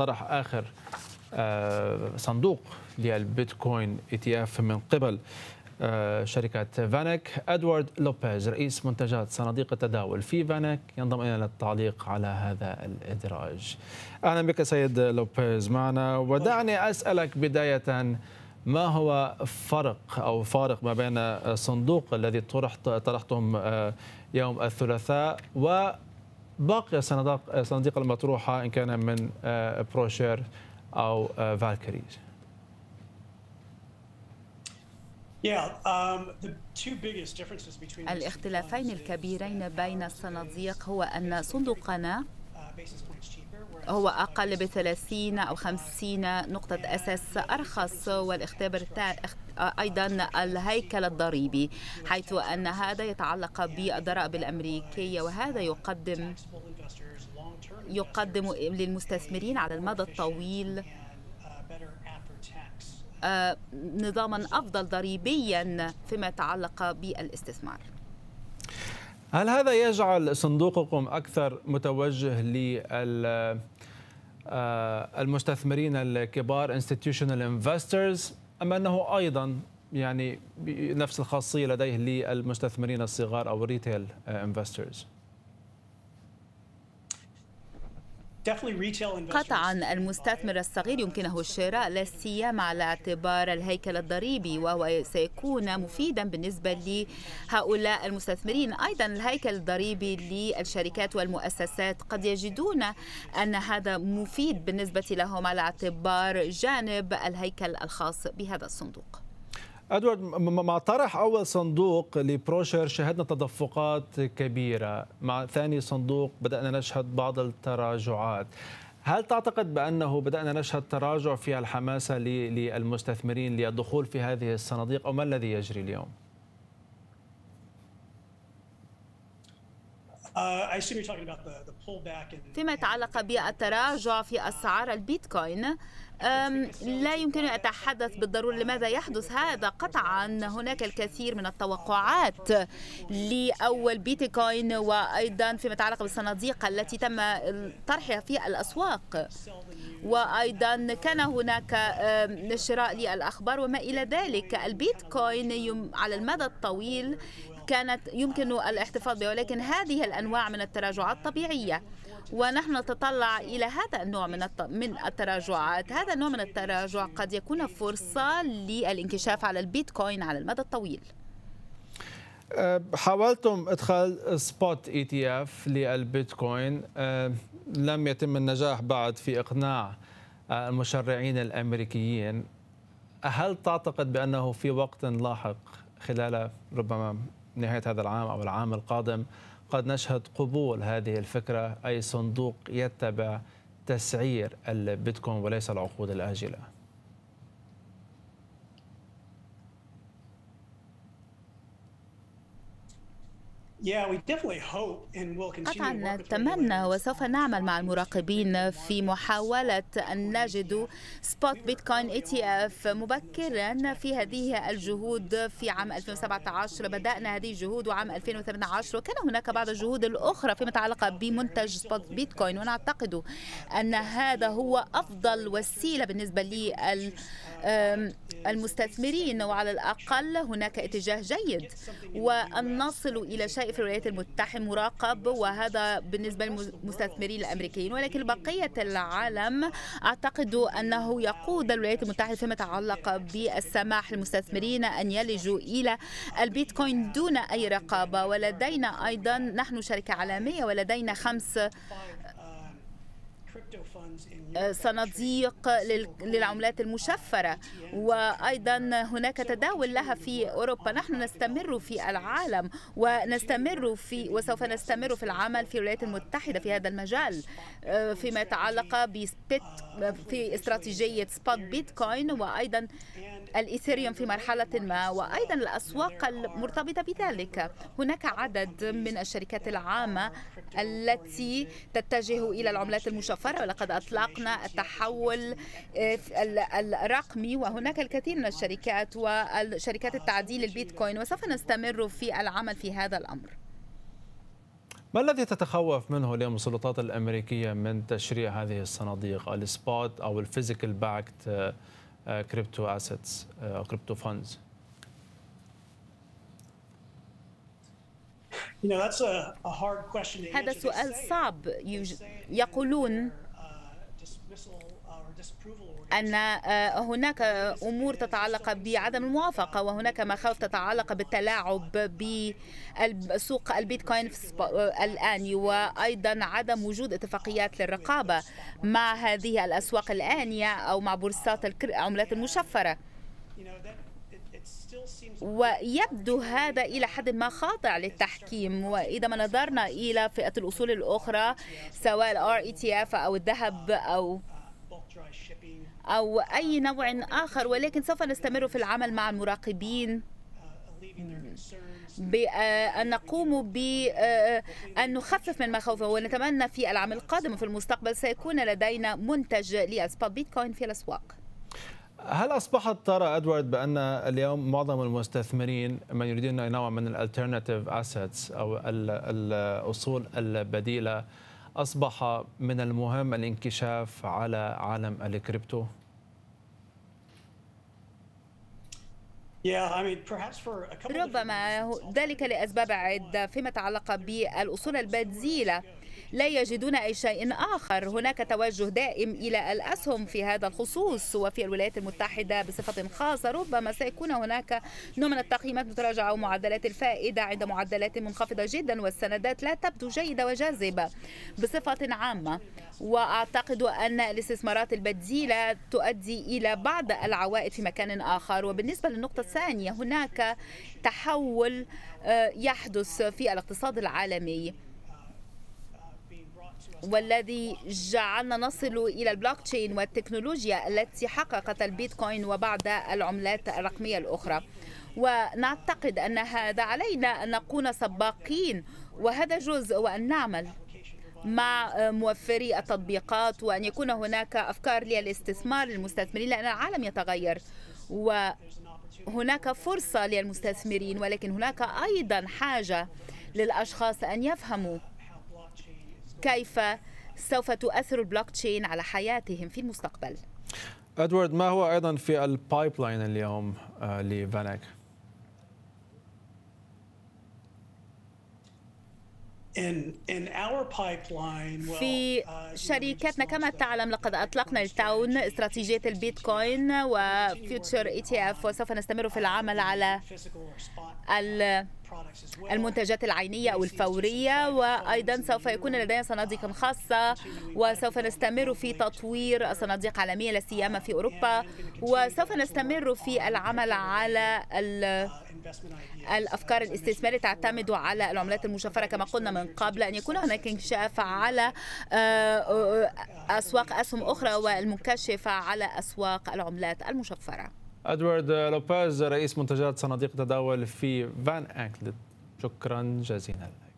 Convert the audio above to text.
طرح آخر آه، صندوق للبيتكوين اي تي اف من قبل آه، شركة فانك أدوارد لوبيز رئيس منتجات صناديق التداول في فانك ينضم إلينا للتعليق على هذا الإدراج أهلا بك سيد لوبيز معنا ودعني أسألك بداية ما هو فرق أو فارق ما بين الصندوق الذي طرحت طرحتم آه، يوم الثلاثاء و باقي الصناديق الصناديق المطروحه ان كان من آه، بروشير او آه، فالكري um, الاختلافين الكبيرين بين الصناديق هو أن صندوقنا هو أقل ب 30 أو 50 نقطة أساس أرخص والاختبار أيضا الهيكل الضريبي حيث أن هذا يتعلق بالضرائب الأمريكية وهذا يقدم يقدم للمستثمرين على المدى الطويل آه، نظاما أفضل ضريبيا فيما يتعلق بالاستثمار هل هذا يجعل صندوقكم أكثر متوجه لل آه، المستثمرين الكبار institutional investors أم أنه أيضا يعني نفس الخاصية لديه للمستثمرين الصغار أو retail آه، investors؟ قطعا المستثمر الصغير يمكنه الشراء لا سيما على اعتبار الهيكل الضريبي وهو سيكون مفيدا بالنسبه لهؤلاء المستثمرين ايضا الهيكل الضريبي للشركات والمؤسسات قد يجدون ان هذا مفيد بالنسبه لهم على اعتبار جانب الهيكل الخاص بهذا الصندوق ادوارد مع طرح اول صندوق لبروشر شهدنا تدفقات كبيره مع ثاني صندوق بدانا نشهد بعض التراجعات هل تعتقد بانه بدانا نشهد تراجع في الحماسه للمستثمرين للدخول في هذه الصناديق او ما الذي يجري اليوم؟ Uh, فيما يتعلق بالتراجع في أسعار uh, البيتكوين لا يمكن أن أتحدث بالضرورة لماذا يحدث هذا قطعا هناك الكثير من التوقعات لأول بيتكوين وأيضا فيما يتعلق بالصناديق التي تم طرحها في الأسواق وأيضا كان هناك شراء للأخبار وما إلى ذلك البيتكوين على المدى الطويل كانت يمكن الاحتفاظ بها ولكن هذه الأنواع من التراجعات طبيعية ونحن نتطلع إلى هذا النوع من من التراجعات هذا النوع من التراجع قد يكون فرصة للانكشاف على البيتكوين على المدى الطويل أه، حاولتم ادخال سبوت اي تي اف للبيتكوين أه، لم يتم النجاح بعد في اقناع أه، المشرعين الامريكيين هل تعتقد بانه في وقت لاحق خلال ربما نهاية هذا العام أو العام القادم قد نشهد قبول هذه الفكرة أي صندوق يتبع تسعير البيتكوين وليس العقود الآجلة قطعا نتمنى وسوف نعمل مع المراقبين في محاولة أن نجد سبوت بيتكوين اي تي اف مبكرا في هذه الجهود في عام 2017 بدأنا هذه الجهود وعام 2018 وكان هناك بعض الجهود الأخرى فيما يتعلق بمنتج سبوت بيتكوين ونعتقد أن هذا هو أفضل وسيلة بالنسبة للمستثمرين وعلى الأقل هناك اتجاه جيد وأن نصل إلى شيء في الولايات المتحدة مراقب وهذا بالنسبة للمستثمرين الأمريكيين ولكن بقية العالم أعتقد أنه يقود الولايات المتحدة فيما يتعلق بالسماح للمستثمرين أن يلجوا إلى البيتكوين دون أي رقابة ولدينا أيضا نحن شركة عالمية ولدينا خمس آه، صناديق للعملات المشفرة e وأيضا هناك تداول لها في أوروبا نحن نستمر في العالم ونستمر في وسوف نستمر في العمل في الولايات المتحدة في هذا المجال آه، فيما يتعلق uh, آه، في استراتيجية سبوت بيتكوين وأيضا الإيثيريوم في مرحلة ما وأيضا الأسواق المرتبطة بذلك هناك عدد من الشركات العامة التي تتجه إلى العملات المشفرة السفارة ولقد أطلقنا التحول آه، الرقمي وهناك الكثير من الشركات والشركات التعديل البيتكوين وسوف نستمر في العمل في هذا الأمر ما الذي تتخوف منه اليوم السلطات الامريكيه من تشريع هذه الصناديق السبوت او الفيزيكال باكت كريبتو اسيتس او كريبتو فاندز؟ هذا سؤال صعب يقولون uh, uh, أن آه، هناك أمور تتعلق بعدم الموافقة uh, وهناك مخاوف تتعلق بالتلاعب بسوق البيتكوين الآن وأيضا عدم وجود اتفاقيات للرقابة مع هذه الأسواق الآنية أو مع بورصات العملات المشفرة ويبدو هذا إلى حد ما خاضع للتحكيم وإذا ما نظرنا إلى فئة الأصول الأخرى سواء الـ RETF أو الذهب أو أو أي نوع آخر ولكن سوف نستمر في العمل مع المراقبين بأن آه، نقوم بأن آه، نخفف من مخاوفه ونتمنى في العام القادم وفي المستقبل سيكون لدينا منتج لأسباب بيتكوين في الأسواق هل اصبحت ترى ادوارد بان اليوم معظم المستثمرين من يريدون نوع من الالترناتيف اسيتس او الاصول البديله اصبح من المهم الانكشاف على عالم الكريبتو؟ ربما ذلك لأسباب عدة فيما يتعلق بالأصول البديلة لا يجدون أي شيء آخر هناك توجه دائم إلى الأسهم في هذا الخصوص وفي الولايات المتحدة بصفة خاصة ربما سيكون هناك نوع من التقييمات متراجعة ومعدلات الفائدة عند معدلات منخفضة جدا والسندات لا تبدو جيدة وجاذبة بصفة عامة وأعتقد أن الاستثمارات البديلة تؤدي إلى بعض العوائد في مكان آخر وبالنسبة للنقطة الثانية هناك تحول آه، يحدث في الاقتصاد العالمي والذي جعلنا نصل إلى البلوك تشين والتكنولوجيا التي حققت البيتكوين وبعض العملات الرقمية الأخرى ونعتقد أن هذا علينا أن نكون سباقين وهذا جزء وأن نعمل مع موفري التطبيقات وأن يكون هناك أفكار للاستثمار للمستثمرين لأن العالم يتغير وهناك فرصة للمستثمرين ولكن هناك أيضا حاجة للأشخاص أن يفهموا كيف سوف تؤثر البلوك تشين على حياتهم في المستقبل ادوارد ما هو ايضا في البايب لاين اليوم آه، لفانك في uh, شركتنا كما تعلم لقد اطلقنا التون استراتيجيه البيتكوين وفيوتشر اي تي اف وسوف نستمر في العمل على ال المنتجات العينية أو الفورية وأيضا سوف يكون لدينا صناديق خاصة وسوف نستمر في تطوير صناديق عالمية لا سيما في أوروبا وسوف نستمر في العمل على الأفكار الاستثمارية تعتمد على العملات المشفرة كما قلنا من قبل أن يكون هناك انكشاف على آه، آه، آه، أسواق أسهم أخرى والمنكشفة على أسواق العملات المشفرة ادوارد لوبيز رئيس منتجات صناديق تداول في فان انكلد شكرا جزيلا لك